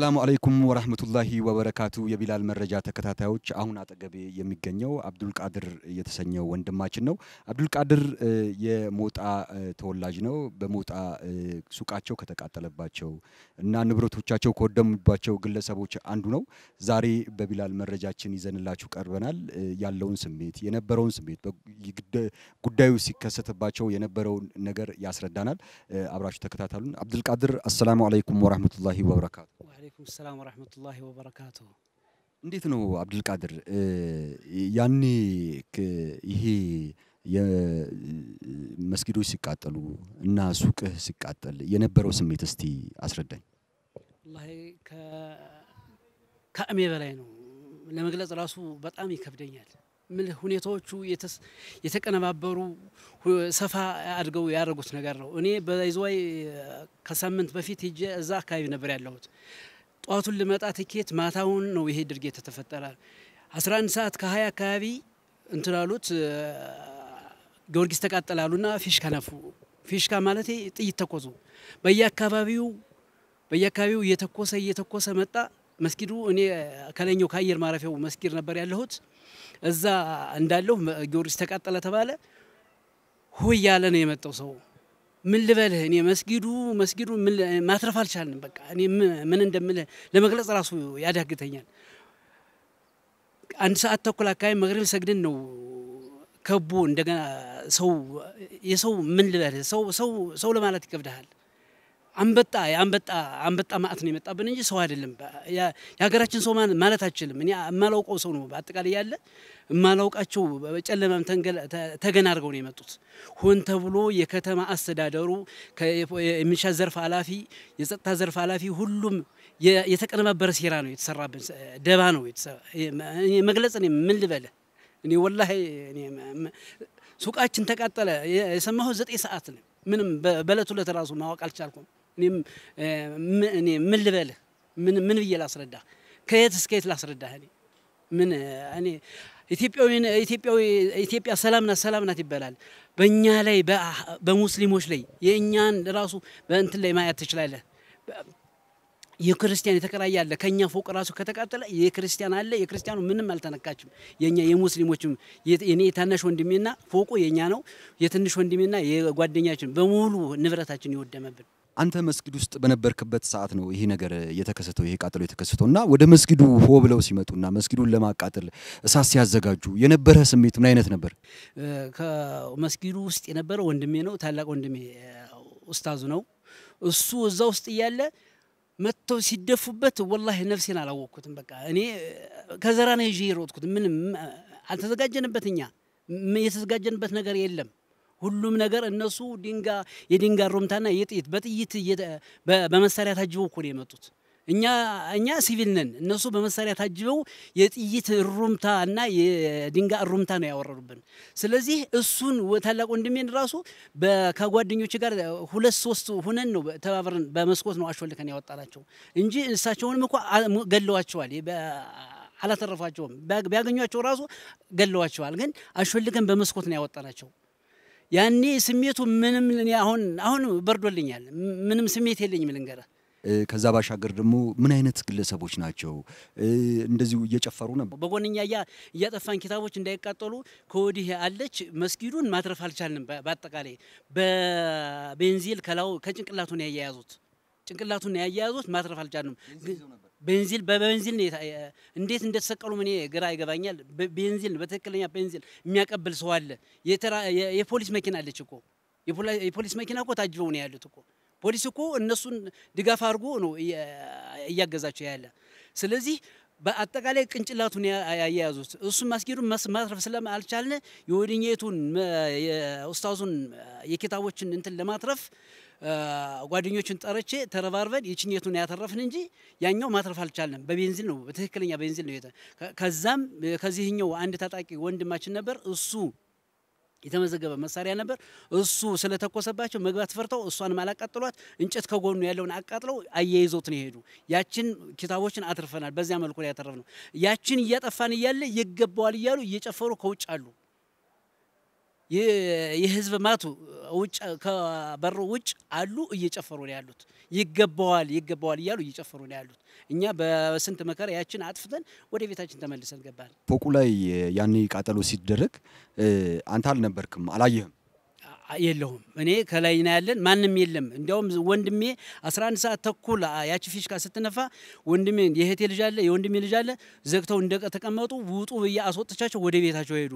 አሰላሙ አለይኩም ወራህመቱላሂ ወበረካቱ። የቢላል መረጃ ተከታታዮች፣ አሁን አጠገቤ የሚገኘው አብዱል ቃድር የተሰኘው ወንድማችን ነው። አብዱል ቃድር የሞጣ ተወላጅ ነው። በሞጣ ሱቃቸው ከተቃጠለባቸው እና ንብረቶቻቸው ከወደሙባቸው ግለሰቦች አንዱ ነው። ዛሬ በቢላል መረጃችን ይዘንላችሁ ቀርበናል። ያለውን ስሜት፣ የነበረውን ስሜት፣ ጉዳዩ ሲከሰትባቸው የነበረውን ነገር ያስረዳናል። አብራችሁ ተከታተሉን። አብዱልቃድር አሰላሙ አለይኩም ወራህመቱላሂ ወበረካቱ። ወአለይኩም ሰላም ወረህመቱላሂ ወበረካቱ። እንዴት ነው አብዱልቃድር፣ ያኔ ይሄ መስጊዶች ሲቃጠሉ እና ሱቅህ ሲቃጠል የነበረው ስሜት እስቲ አስረዳኝ። ወላሂ ከአሜ በላይ ነው ለመግለጽ ራሱ በጣም ይከብደኛል። ምልህ ሁኔታዎቹ የተቀነባበሩ ሰፋ አድርገው ያደረጉት ነገር ነው። እኔ በይዘዋይ ከሳምንት በፊት ሄጄ እዛ አካባቢ ነበር ያለሁት። ጠዋቱን ልመጣ ትኬት ማታውን ነው ይሄ ድርጊት የተፈጠረ። 11 ሰዓት ከ20 አካባቢ እንትላሉት ጊዮርጊስ ተቃጠላሉና ፊሽካ ነፉ። ፊሽካ ማለት ጥይት ተኮሱ። በየአካባቢው በየአካባቢው እየተኮሰ እየተኮሰ መጣ። መስጊዱ እኔ ከለኛው ከአየር ማረፊያው መስጊድ ነበር ያለሁት። እዛ እንዳለሁ ጊዮርጊስ ተቃጠለ ተባለ። ሁይ ያለ ነው የመጣው ሰው ምን ልበልህ እኔ መስጊዱ መስጊዱ ማትረፍ አልቻልንም። በቃ እኔ ምን እንደምልህ ለመግለጽ ራሱ ያዳግተኛል። አንድ ሰዓት ተኩል አካባቢ መግሪብ ሰግድን ነው ከቦ እንደገና ሰው የሰው ምን ልበልህ ሰው ሰው ሰው ለማለት ይከብድሃል። አንበጣ የአንበጣ አንበጣ ማዕት ነው የመጣብን እንጂ ሰው አይደለም። የሀገራችን ሰው ማለት አችልም። እኔ የማላውቀው ሰው ነው በአጠቃላይ ያለ የማላውቃቸው በጨለማም ተገናርገው ነው የመጡት። ሆን ተብሎ የከተማ አስተዳደሩ የሚሊሻ ዘርፍ ኃላፊ፣ የጸጥታ ዘርፍ ኃላፊ ሁሉም የተቀነባበረ ሴራ ነው የተሰራብን። ደባ ነው መግለጽ እኔ ምን ልበለ እኔ ወላሂ ሱቃችን ተቃጠለ የሰማሁት ዘጠኝ ሰዓት ነው። ምንም በእለት ለተራሱ ራሱ ማወቅ አልቻልኩም። እኔ ምን ልበልህ? ምን ብዬ ላስረዳ? ከየት እስከ የት ላስረዳህ? እኔ ምን እኔ ኢትዮጵያ ሰላም ናት ሰላም ናት ይባላል። በእኛ ላይ በሙስሊሞች ላይ የእኛን ራሱ በእንትን ላይ ማየት ትችላለህ። የክርስቲያን የተከራየ አለ። ከኛ ፎቅ ራሱ ከተቃጠለ የክርስቲያን አለ። የክርስቲያኑ ምንም አልተነካችም። የኛ የሙስሊሞችም የኔ የታናሽ ወንድሜና ፎቁ የኛ ነው። የትንሽ ወንድሜና የጓደኛችን በሙሉ ንብረታችን ይወደመብን አንተ መስጊድ ውስጥ በነበርክበት ሰዓት ነው ይሄ ነገር የተከሰተው፣ ይሄ ቃጠሎ የተከሰተው እና ወደ መስጊዱ ሆ ብለው ሲመጡና መስጊዱን ለማቃጠል እሳት ሲያዘጋጁ የነበረ ስሜት ምን አይነት ነበር? ከመስጊዱ ውስጥ የነበረ ወንድሜ ነው፣ ታላቅ ወንድሜ ኡስታዙ ነው። እሱ እዛ ውስጥ እያለ መጥተው ሲደፉበት ወላሂ ነፍሴን አላወቅኩትም። በቃ እኔ ከዘራ ነው ይዤ የሮጥኩት። ምንም አልተዘጋጀንበት፣ እኛ የተዘጋጀንበት ነገር የለም። ሁሉም ነገር እነሱ ድንጋ የድንጋ ሮምታና የጥይት በጥይት በመሳሪያ ታጅበው እኮ ነው የመጡት። እኛ እኛ ሲቪል ነን፣ እነሱ በመሳሪያ ታጅበው የጥይት ሩምታ እና የድንጋ እሩምታ ነው ያወረዱብን። ስለዚህ እሱን ታላቅ ወንድሜን ራሱ ከጓደኞች ጋር ሁለት ሶስት ሁነን ነው ተባብረን በመስኮት ነው አሾልከን ያወጣናቸው እንጂ እሳቸውንም እኮ ገለዋቸዋል። አላተረፏቸውም። ቢያገኟቸው ራሱ ገለዋቸዋል። ግን አሾልከን በመስኮት ነው ያወጣናቸው። ያኔ ስሜቱ ምንም አሁን አሁን በርዶልኛል። ምንም ስሜት የለኝም ልንገርህ። ከዛ ባሻገር ደግሞ ምን አይነት ግለሰቦች ናቸው እንደዚሁ እየጨፈሩ ነበር? በጎንኛ እያጠፋን ኪታቦች እንዳይቃጠሉ ከወዲህ አለች መስጊዱን ማትረፍ አልቻልንም። በአጠቃላይ በቤንዚል ከላው ከጭንቅላቱን ያያያዙት፣ ጭንቅላቱን ያያያዙት፣ ማትረፍ አልቻልንም። ቤንዚል በቤንዚል እንዴት እንደተሰቀሉ ምን ግራ ይገባኛል። ቤንዚን በትክክለኛ ቤንዚን የሚያቀብል ሰው አለ። የፖሊስ መኪና አለች እኮ የፖሊስ መኪና እኮ ታጅበው ነው ያሉት እኮ ፖሊስ እኮ እነሱን ድጋፍ አድርጎ ነው እያገዛቸው ያለ። ስለዚህ በአጠቃላይ ቅንጭላቱን ያያያዙት እሱ ማስጌዱን ማትረፍ አልቻለ የወድኛቱን ኡስታዙን የኪታቦችን እንትን ለማትረፍ ጓደኞችን ጠረቼ ተረባርበን የችኘቱን ያተረፍን እንጂ ያኛው ማትረፍ አልቻለም። በቤንዚን ነው፣ በትክክለኛ ቤንዚን ነው። ከዛም ከዚህኛው አንድ ታጣቂ ወንድማችን ነበር እሱ የተመዘገበ መሳሪያ ነበር። እሱ ስለተኮሰባቸው መግባት ፈርተው እሷን ማላቃጥሏት እንጨት ከጎኑ ያለውን አቃጥለው አያይዘውት ነው የሄዱ። ያችን ኪታቦችን አትርፈናል። በዚያ መልኩ ላይ ያተረፍ ነው። ያችን እያጠፋን እያለ ይገባዋል እያሉ እየጨፈሩ ከውጭ አሉ። የህዝብ ማቱ ውጭ ከበሩ ውጭ አሉ እየጨፈሩ ነው ያሉት። ይገባዋል ይገባዋል እያሉ እየጨፈሩ ነው ያሉት። እኛ በስንት መከራ ያችን አጥፍተን ወደ ቤታችን ተመልሰን ገባን። ፎቁ ላይ ያኔ ቃጠሎ ሲደረግ አንተ አልነበርክም፣ አላየህም? የለውም። እኔ ከላይ ና ያለን ማንም የለም። እንዲያውም ወንድሜ 11 ሰዓት ተኩል ያቺ ፊሽካ ስትነፋ ወንድሜ የእህቴ ልጅ አለ የወንድሜ ልጅ አለ ዘግተው እንደ ተቀመጡ ውጡ ብዬ አስወጥቻቸው ወደ ቤታቸው ሄዱ።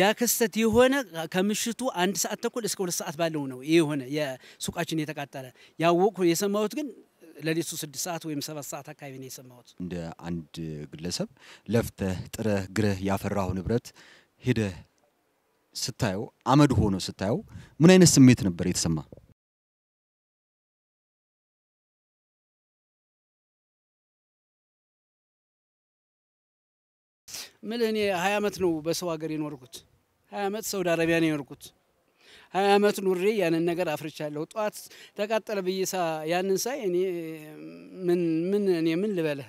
ያ ክስተት የሆነ ከምሽቱ አንድ ሰዓት ተኩል እስከ ሁለት ሰዓት ባለው ነው። ይህ የሆነ የሱቃችን የተቃጠለ ያወቅኩ የሰማሁት ግን ለሌሱ ስድስት ሰዓት ወይም ሰባት ሰዓት አካባቢ ነው የሰማሁት። እንደ አንድ ግለሰብ ለፍተህ ጥረህ ግረህ ያፈራሁ ንብረት ሄደህ ስታየው አመድ ሆኖ ስታየው ምን አይነት ስሜት ነበር የተሰማ? ምልህ እኔ ሀያ አመት ነው በሰው ሀገር የኖርኩት። ሀያ አመት ሳውዲ አረቢያ ነው የኖርኩት። ሀያ አመት ኑሬ ያንን ነገር አፍርቻለሁ። ጠዋት ተቃጠለ ብዬ ያንን ሳይ እኔ ምን ምን እኔ ምን ልበለህ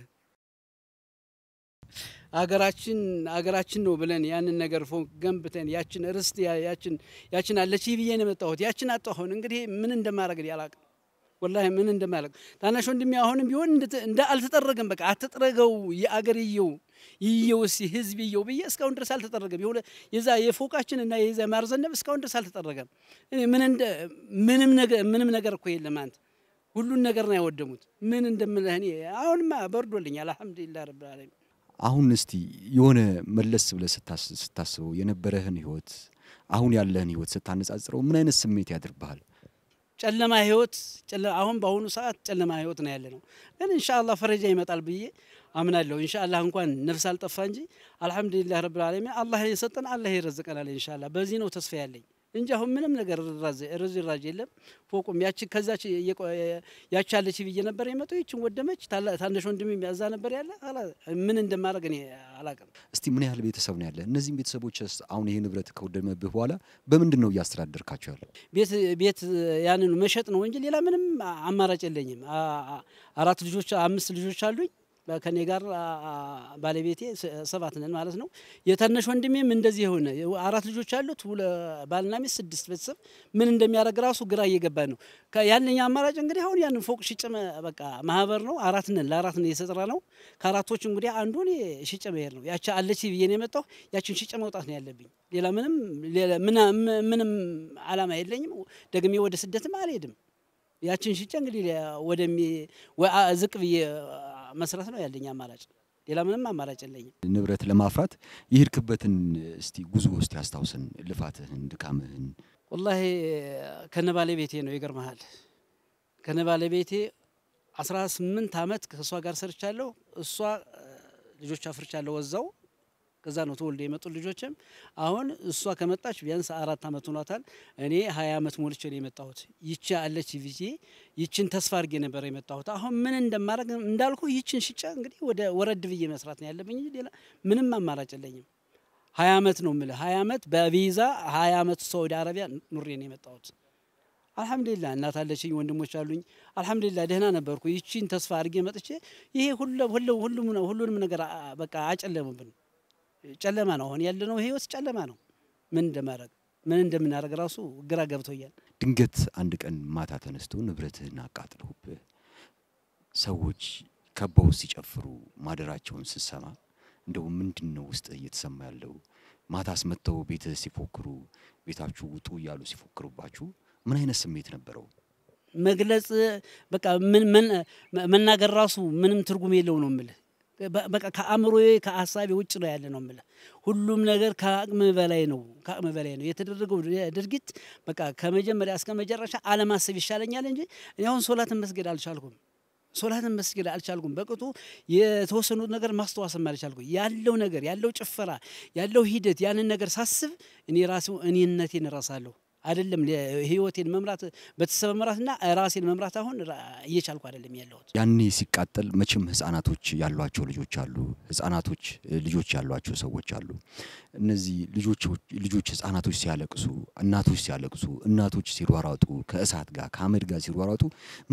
አገራችን አገራችን ነው ብለን ያንን ነገር ፎቅ ገንብተን ያችን ርስት ያችን ያችን አለች ብዬ ነው የመጣሁት። ያችን አጣሁን እንግዲህ ምን እንደማረግ አላቅም። ወላሂ ምን እንደማለቅ ታናሽ ወንድሜ አሁንም ቢሆን እንደ አልተጠረገም። በቃ አትጥረገው የአገርየው ይየው እስኪ ህዝብየው ብዬ እስካሁን ድረስ አልተጠረገም። የሆነ የዛ የፎቃችን እና የዛ ማርዘነብ እስካሁን ድረስ አልተጠረገም። እኔ ምን እንደ ምንም ነገር ምንም ነገር እኮ የለም አንተ ሁሉን ነገር ነው ያወደሙት። ምን እንደምልህ እኔ አሁንማ በርዶልኛል። አልሐምዱሊላህ ረብ ዓለሚን አሁን እስቲ የሆነ መለስ ብለህ ስታስበው የነበረህን ህይወት አሁን ያለህን ህይወት ስታነጻጽረው ምን አይነት ስሜት ያድርብሃል? ጨለማ ህይወት አሁን በአሁኑ ሰዓት ጨለማ ህይወት ነው ያለ ነው። ግን እንሻላ ፈረጃ ይመጣል ብዬ አምናለሁ። እንሻአላህ እንኳን ነፍስ አልጠፋ እንጂ አልሐምዱሊላህ ረብል ዓለሚን አላህ የሰጠን አላህ ይረዝቀናል። እንሻላ በዚህ ነው ተስፋ ያለኝ። እንጂ አሁን ምንም ነገር ርዝራዥ የለም። ፎቁም ያቺ ከዛች ያቻለች ብዬ ነበር የመጡ ይችን ወደመች። ታናሽ ወንድም የሚያዛ ነበር ያለ ምን እንደማድረግ እኔ አላውቅም። እስቲ ምን ያህል ቤተሰብ ነው ያለ? እነዚህም ቤተሰቦች አሁን ይሄ ንብረት ከወደመብህ በኋላ በምንድን ነው እያስተዳደርካቸው ያለ? ቤት ያንኑ መሸጥ ነው እንጂ ሌላ ምንም አማራጭ የለኝም። አራት ልጆች አምስት ልጆች አሉኝ። ከኔ ጋር ባለቤቴ ሰባት ነን ማለት ነው። የታናሽ ወንድሜም እንደዚህ የሆነ አራት ልጆች አሉት፣ ባልና ሚስት ስድስት ቤተሰብ። ምን እንደሚያደርግ ራሱ ግራ እየገባ ነው። ያለኝ አማራጭ እንግዲህ አሁን ያንን ፎቅ ሽጭ በቃ ማህበር ነው። አራት ነን፣ ለአራት ነው። ከአራቶች እንግዲህ አንዱን ሽጭ መሄድ ነው። ያቺ አለች ብዬ ነው የመጣሁ። ያችን ሽጭ መውጣት ነው ያለብኝ። ሌላ ምንም ምንም አላማ የለኝም። ደግሜ ወደ ስደትም አልሄድም። ያችን ሽጭ እንግዲህ ወደሚ ዝቅ ብዬ መስራት ነው ያለኝ አማራጭ። ሌላ ምንም አማራጭ የለኝም። ንብረት ለማፍራት የሄድክበትን እስቲ ጉዞ ውስጥ አስታውሰን ልፋትህን፣ ድካምህን። ወላሂ ከነ ቤቴ ነው ይገርመሃል። ከነ ባለቤቴ 18 ዓመት ከእሷ ጋር ሰርቻለሁ። እሷ ልጆች አፍርቻለሁ ወዛው ከዛ ነው ተወልደ የመጡ ልጆችም አሁን እሷ ከመጣች ቢያንስ አራት ዓመት ሆኗታል። እኔ ሀያ ዓመት ሞልቼ ነው የመጣሁት። ይቺ አለች ብዬ ይችን ተስፋ አድርጌ ነበር የመጣሁት። አሁን ምን እንደማድረግ እንዳልኩ ይችን ሽጫ እንግዲህ ወደ ወረድ ብዬ መስራት ነው ያለብኝ። ሌላ ምንም አማራጭ የለኝም። ሀያ ዓመት ነው የምልህ። ሀያ ዓመት በቪዛ ሀያ ዓመት ሳውዲ አረቢያ ኑሬ ነው የመጣሁት። አልሐምዱሊላ እናት አለችኝ፣ ወንድሞች አሉኝ። አልሐምዱሊላ ደህና ነበርኩ። ይቺን ተስፋ አድርጌ መጥቼ ይሄ ሁሉም ሁሉንም ነገር በቃ አጨለሙብን። ጨለማ ነው። አሁን ያለነው ህይወት ጨለማ ነው። ምን እንደማድረግ ምን እንደምናደርግ ራሱ ግራ ገብቶኛል። ድንገት አንድ ቀን ማታ ተነስቶ ንብረትህን አቃጥለውብህ ሰዎች ከበው ሲጨፍሩ ማደራቸውን ስሰማ እንደው ምንድን ነው ውስጥ እየተሰማ ያለው? ማታ አስመጥተው ቤት ሲፎክሩ ቤታችሁ ውጡ እያሉ ሲፎክሩባችሁ ምን አይነት ስሜት ነበረው? መግለጽ በቃ ምን መናገር ራሱ ምንም ትርጉም የለው ነው የምልህ በቃ ከአእምሮዬ ከሀሳቤ ውጭ ነው ያለ ነው የምልህ። ሁሉም ነገር ከአቅም በላይ ነው፣ ከአቅም በላይ ነው የተደረገው ድርጊት። በቃ ከመጀመሪያ እስከ መጨረሻ አለማሰብ ይሻለኛል እንጂ እኔ አሁን ሶላትን መስገድ አልቻልኩም። ሶላትን መስገድ አልቻልኩም። በቅጡ የተወሰኑት ነገር ማስተዋሰብ አልቻልኩም። ያለው ነገር ያለው ጭፈራ ያለው ሂደት ያንን ነገር ሳስብ እኔ ራሴው እኔነቴን እረሳለሁ። አይደለም ህይወቴን መምራት ቤተሰብ መምራትና ራሴን መምራት አሁን እየቻልኩ አይደለም ያለሁት። ያኔ ሲቃጠል መቼም ህጻናቶች ያሏቸው ልጆች አሉ፣ ህጻናቶች ልጆች ያሏቸው ሰዎች አሉ። እነዚህ ልጆች ህጻናቶች ሲያለቅሱ፣ እናቶች ሲያለቅሱ፣ እናቶች ሲሯሯጡ ከእሳት ጋር ከአመድ ጋር ሲሯሯጡ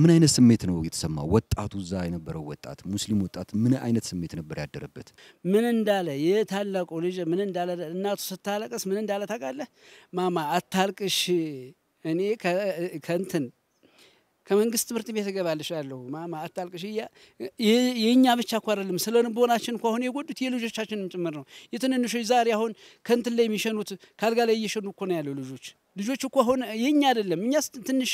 ምን አይነት ስሜት ነው የተሰማ ወጣቱ እዛ የነበረው ወጣት ሙስሊም ወጣት ምን አይነት ስሜት ነበር ያደረበት? ምን እንዳለ የታላቁ ልጅ ምን እንዳለ እናቱ ስታለቅስ ምን እንዳለ ታውቃለህ? ማማ አታልቅሽ ትንሽ እኔ ከእንትን ከመንግስት ትምህርት ቤት እገባልሻለሁ ማማ አታልቅሽ እያ የእኛ ብቻ እኮ አይደለም ስለ ልቦናችን እኮ አሁን የጎዱት የልጆቻችንም ጭምር ነው። የትንንሾች ዛሬ አሁን ከእንትን ላይ የሚሸኑት ካልጋ ላይ እየሸኑ እኮ ነው ያለው ልጆች። ልጆች እኮ አሁን የኛ አይደለም። እኛ ትንሽ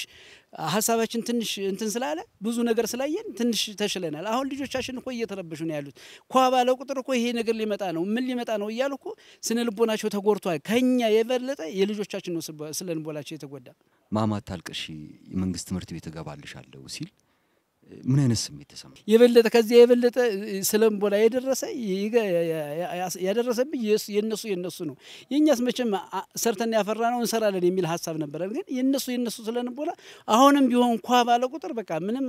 ሀሳባችን ትንሽ እንትን ስላለ ብዙ ነገር ስላየን ትንሽ ተሽለናል። አሁን ልጆቻችን እኮ እየተረበሹ ነው ያሉት። ኳ ባለ ቁጥር እኮ ይሄ ነገር ሊመጣ ነው፣ ምን ሊመጣ ነው እያሉ እኮ ስነ ልቦናቸው ተጎድቷል። ከኛ የበለጠ የልጆቻችን ነው ስነ ልቦናቸው የተጎዳ። ማማ ታልቅሽ፣ መንግስት ትምህርት ቤት እገባልሻለሁ ሲል ምን አይነት ስሜት ተሰማ? የበለጠ ከዚያ የበለጠ ስለምቦላ የደረሰ ያደረሰብኝ የነሱ የነሱ ነው። የእኛስ መቼም ሰርተን ያፈራ ነው እንሰራለን የሚል ሀሳብ ነበረን። ግን የነሱ የነሱ ስለንቦላ አሁንም ቢሆን እንኳ ባለ ቁጥር በቃ ምንም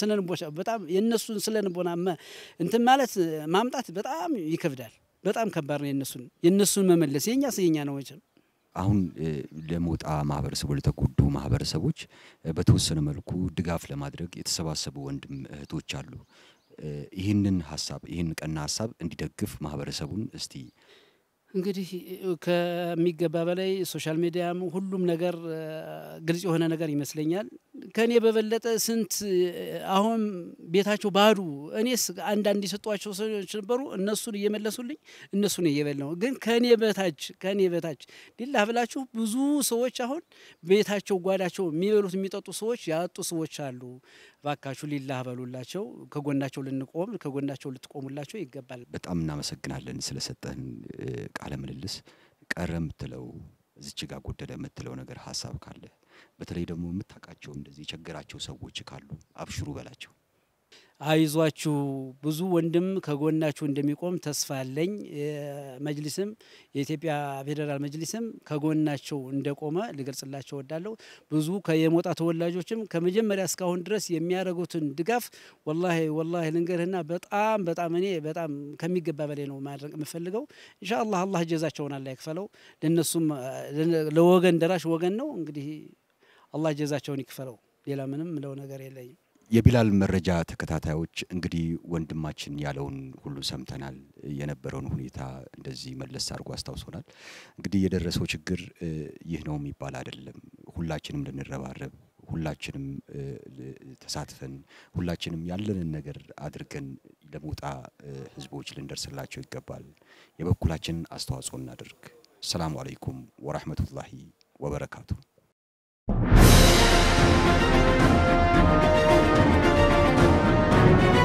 ስለንቦሻ በጣም የነሱን ስለንቦና እንትን ማለት ማምጣት በጣም ይከብዳል። በጣም ከባድ ነው። የነሱን የነሱን መመለስ የእኛስ የኛ ነው መቼም አሁን ለሞጣ ማህበረሰቡ ለተጎዱ ማህበረሰቦች በተወሰነ መልኩ ድጋፍ ለማድረግ የተሰባሰቡ ወንድም እህቶች አሉ። ይህንን ሀሳብ ይህን ቀና ሀሳብ እንዲደግፍ ማህበረሰቡን እስቲ እንግዲህ ከሚገባ በላይ ሶሻል ሚዲያም ሁሉም ነገር ግልጽ የሆነ ነገር ይመስለኛል። ከእኔ በበለጠ ስንት አሁን ቤታቸው ባዶ እኔስ አንዳንድ የሰጧቸው ሰዎች ነበሩ። እነሱን እየመለሱልኝ እነሱን እየበላሁ ግን ከእኔ በታች ከእኔ በታች ሊላ ብላችሁ ብዙ ሰዎች አሁን ቤታቸው ጓዳቸው የሚበሉት የሚጠጡ ሰዎች ያጡ ሰዎች አሉ። ባካችሁ ሊላ በሉላቸው። ከጎናቸው ልንቆም ከጎናቸው ልትቆሙላቸው ይገባል። በጣም እናመሰግናለን ስለሰጠህን ቃለ ምልልስ ቀረ የምትለው እዚች ጋር ጎደለ የምትለው ነገር ሀሳብ ካለ በተለይ ደግሞ የምታውቃቸው እንደዚህ የቸገራቸው ሰዎች ካሉ አብሽሩ በላቸው። አይዟችሁ ብዙ ወንድም ከጎናችሁ እንደሚቆም ተስፋ አለኝ። መጅሊስም የኢትዮጵያ ፌዴራል መጅሊስም ከጎናቸው እንደቆመ ልገልጽላቸው ወዳለሁ። ብዙ የሞጣ ተወላጆችም ከመጀመሪያ እስካሁን ድረስ የሚያደርጉትን ድጋፍ ወላሂ ወላሂ ልንገርህና በጣም በጣም እኔ በጣም ከሚገባ በላይ ነው ማድረግ የምፈልገው። ኢንሻአላህ አላህ ጀዛቸውን አላህ ይክፈለው። ለነሱም ለወገን ደራሽ ወገን ነው እንግዲህ አላህ ጀዛቸውን ይክፈለው። ሌላ ምንም ምለው ነገር የለኝም። የቢላል መረጃ ተከታታዮች እንግዲህ ወንድማችን ያለውን ሁሉ ሰምተናል። የነበረውን ሁኔታ እንደዚህ መለስ አድርጎ አስታውሶናል። እንግዲህ የደረሰው ችግር ይህ ነው የሚባል አይደለም። ሁላችንም ልንረባረብ፣ ሁላችንም ተሳትፈን፣ ሁላችንም ያለንን ነገር አድርገን ለሞጣ ህዝቦች ልንደርስላቸው ይገባል። የበኩላችንን አስተዋጽኦ እናድርግ። ሰላሙ አለይኩም ወራህመቱላሂ ወበረካቱ። Thank you.